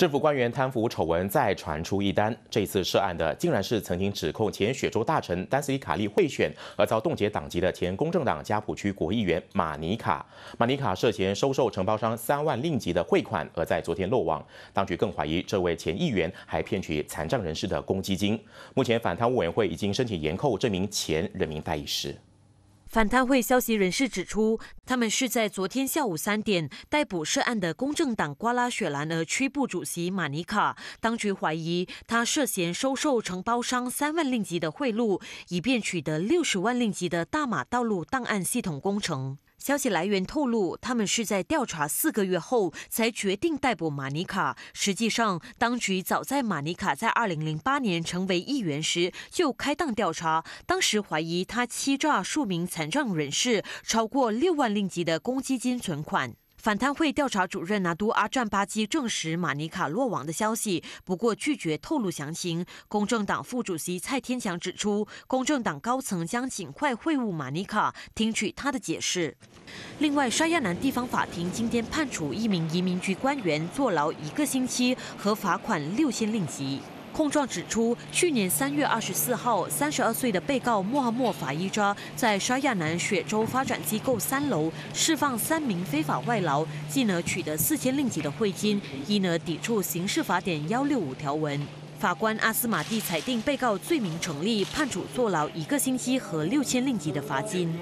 政府官员贪腐丑闻再传出一单，这次涉案的竟然是曾经指控前雪州大臣丹斯里卡利贿选而遭冻结党籍的前公正党加普区国议员马尼卡。马尼卡涉嫌收受承包商三万令吉的汇款，而在昨天落网。当局更怀疑这位前议员还骗取残障人士的公积金。目前反贪污委员会已经申请延扣，这名前人民代议师。反贪会消息人士指出，他们是在昨天下午三点逮捕涉案的公正党瓜拉雪兰的区部主席马尼卡。当局怀疑他涉嫌收受承包商三万令吉的贿赂，以便取得六十万令吉的大马道路档案系统工程。消息来源透露，他们是在调查四个月后才决定逮捕马尼卡。实际上，当局早在马尼卡在2008年成为议员时就开档调查，当时怀疑他欺诈数名残障人士超过六万令吉的公积金存款。反贪会调查主任拿督阿占巴基证实马尼卡落网的消息，不过拒绝透露详情。公正党副主席蔡天祥指出，公正党高层将尽快会晤马尼卡，听取他的解释。另外，沙亚南地方法庭今天判处一名移民局官员坐牢一个星期和罚款六千令吉。控状指出，去年三月二十四号，三十二岁的被告莫阿莫法伊扎在沙亚南雪州发展机构三楼释放三名非法外劳，进而取得四千令吉的贿金，因而抵触刑事法典幺六五条文。法官阿斯马蒂裁定被告罪名成立，判处坐牢一个星期和六千令吉的罚金。